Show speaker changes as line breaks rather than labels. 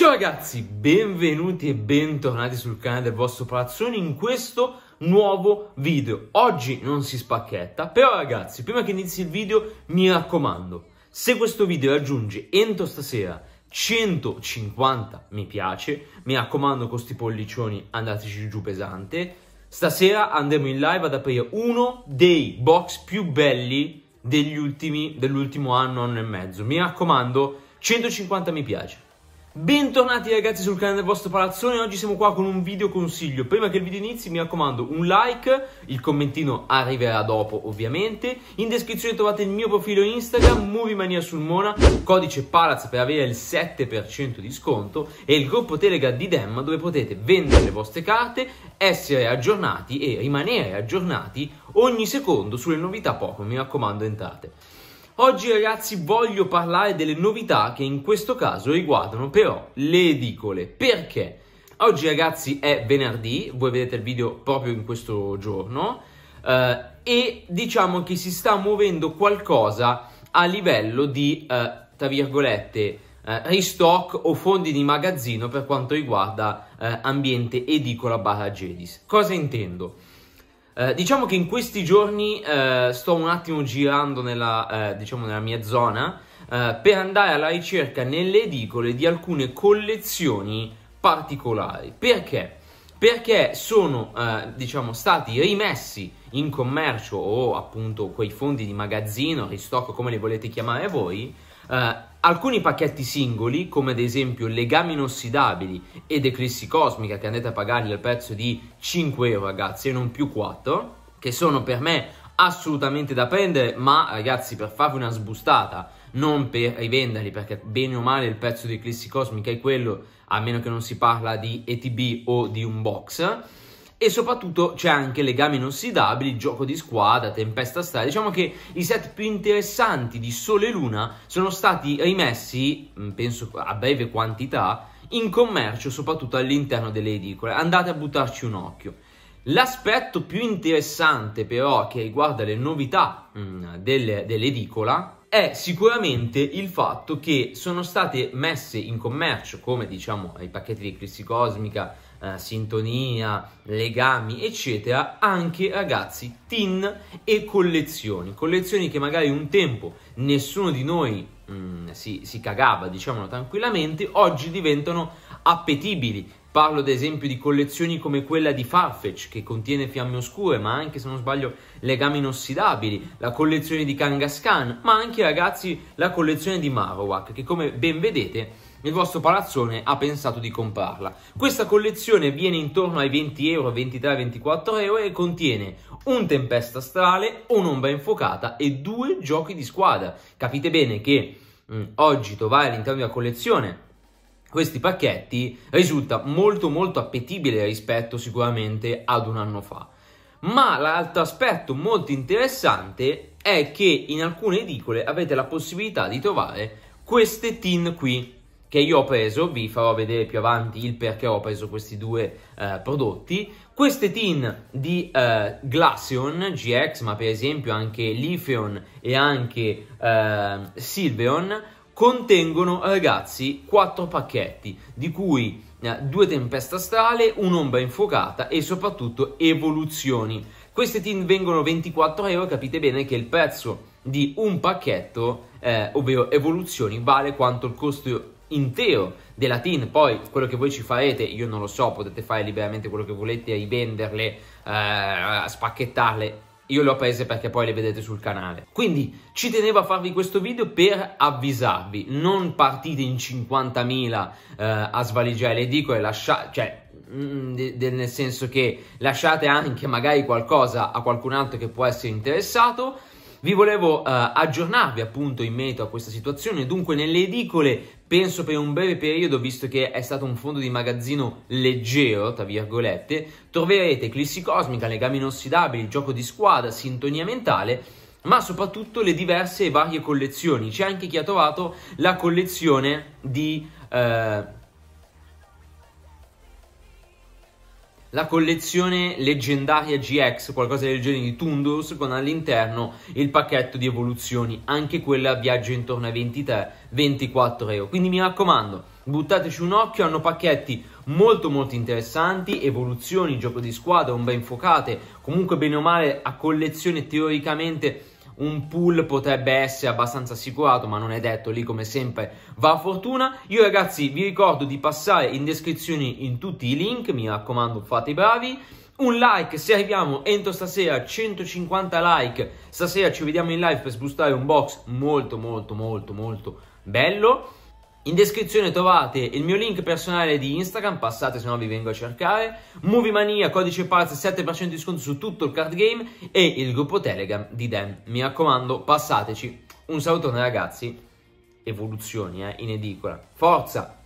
Ciao ragazzi, benvenuti e bentornati sul canale del vostro palazzone in questo nuovo video. Oggi non si spacchetta, però ragazzi, prima che inizi il video mi raccomando, se questo video raggiunge entro stasera 150 mi piace, mi raccomando con questi pollicioni andateci giù pesante, stasera andremo in live ad aprire uno dei box più belli degli ultimi, dell'ultimo anno, anno e mezzo. Mi raccomando, 150 mi piace. Bentornati ragazzi sul canale del vostro palazzone, oggi siamo qua con un video consiglio. Prima che il video inizi mi raccomando un like, il commentino arriverà dopo ovviamente. In descrizione trovate il mio profilo Instagram, Movimania sul Mona, codice Palaz per avere il 7% di sconto e il gruppo Telegram di Demma dove potete vendere le vostre carte, essere aggiornati e rimanere aggiornati ogni secondo sulle novità poco, mi raccomando entrate. Oggi ragazzi voglio parlare delle novità che in questo caso riguardano però le edicole. Perché? Oggi ragazzi è venerdì, voi vedete il video proprio in questo giorno eh, e diciamo che si sta muovendo qualcosa a livello di, eh, tra virgolette, eh, restock o fondi di magazzino per quanto riguarda eh, ambiente edicola barra Jedis. Cosa intendo? Eh, diciamo che in questi giorni eh, sto un attimo girando nella, eh, diciamo nella mia zona eh, per andare alla ricerca nelle edicole di alcune collezioni particolari. Perché? Perché sono eh, diciamo, stati rimessi in commercio o appunto quei fondi di magazzino, ristocco, come li volete chiamare voi, Uh, Alcuni pacchetti singoli, come ad esempio Legami inossidabili ed Eclissi Cosmica, che andate a pagarli al prezzo di 5 euro, ragazzi, e non più 4, che sono per me assolutamente da prendere, ma ragazzi, per farvi una sbustata, non per rivenderli, perché bene o male il prezzo di Eclissi Cosmica è quello, a meno che non si parla di ETB o di un box e soprattutto c'è anche legami inossidabili, gioco di squadra, tempesta stella. Diciamo che i set più interessanti di Sole e Luna sono stati rimessi, mm, penso a breve quantità, in commercio, soprattutto all'interno delle edicole. Andate a buttarci un occhio. L'aspetto più interessante però che riguarda le novità mh, mm, delle, dell'edicola è sicuramente il fatto che sono state messe in commercio, come diciamo i pacchetti di crisi Cosmica, eh, Sintonia, Legami, eccetera, anche ragazzi tin e collezioni, collezioni che magari un tempo nessuno di noi mh, mm, si, si cagava, diciamolo tranquillamente, oggi diventano appetibili Parlo ad esempio di collezioni come quella di Farfetch che contiene fiamme oscure, ma anche se non sbaglio legami inossidabili, la collezione di Kangaskhan, ma anche ragazzi la collezione di Marowak che come ben vedete il vostro palazzone ha pensato di comprarla. Questa collezione viene intorno ai 20 euro, 23-24 euro e contiene un tempesta astrale, un'ombra infuocata e due giochi di squadra. Capite bene che mh, mm, oggi trovare all'interno della collezione questi pacchetti risulta molto molto appetibile rispetto sicuramente ad un anno fa. Ma l'altro aspetto molto interessante è che in alcune edicole avete la possibilità di trovare queste tin qui che io ho preso, vi farò vedere più avanti il perché ho preso questi due eh, prodotti. Queste tin di eh, Glaceon GX, ma per esempio anche Lifeon e anche eh, Silveon, contengono ragazzi quattro pacchetti di cui eh, due tempesta astrale, un'ombra infuocata e soprattutto evoluzioni. Questi team vengono 24 euro, capite bene che il prezzo di un pacchetto, eh, ovvero evoluzioni, vale quanto il costo intero della TIN, poi quello che voi ci farete, io non lo so, potete fare liberamente quello che volete, rivenderle, eh, spacchettarle, io le ho prese perché poi le vedete sul canale. Quindi ci tenevo a farvi questo video per avvisarvi, non partite in 50.000 eh, a svaligiare le edicole, lasciate, cioè mm, nel senso che lasciate anche magari qualcosa a qualcun altro che può essere interessato. Vi volevo eh, aggiornarvi appunto in merito a questa situazione, dunque nelle edicole penso per un breve periodo, visto che è stato un fondo di magazzino leggero, tra virgolette, troverete eclissi cosmica, legami inossidabili, gioco di squadra, sintonia mentale, ma soprattutto le diverse e varie collezioni. C'è anche chi ha trovato la collezione di... Eh, la collezione leggendaria GX, qualcosa del genere di Tundos, con all'interno il pacchetto di evoluzioni, anche quella viaggio intorno ai 23-24 euro. Quindi mi raccomando, buttateci un occhio, hanno pacchetti molto molto interessanti, evoluzioni, gioco di squadra, un ben focate, comunque bene o male a collezione teoricamente un pool potrebbe essere abbastanza assicurato, ma non è detto lì come sempre va a fortuna. Io ragazzi vi ricordo di passare in descrizione in tutti i link, mi raccomando fate i bravi. Un like se arriviamo entro stasera 150 like, stasera ci vediamo in live per sbustare un box molto molto molto molto bello. In descrizione trovate il mio link personale di Instagram, passate se no vi vengo a cercare, Movie Mania, codice Paz, 7% di sconto su tutto il card game e il gruppo Telegram di Dan. Mi raccomando, passateci. Un salutone ragazzi, evoluzioni eh, in edicola. Forza!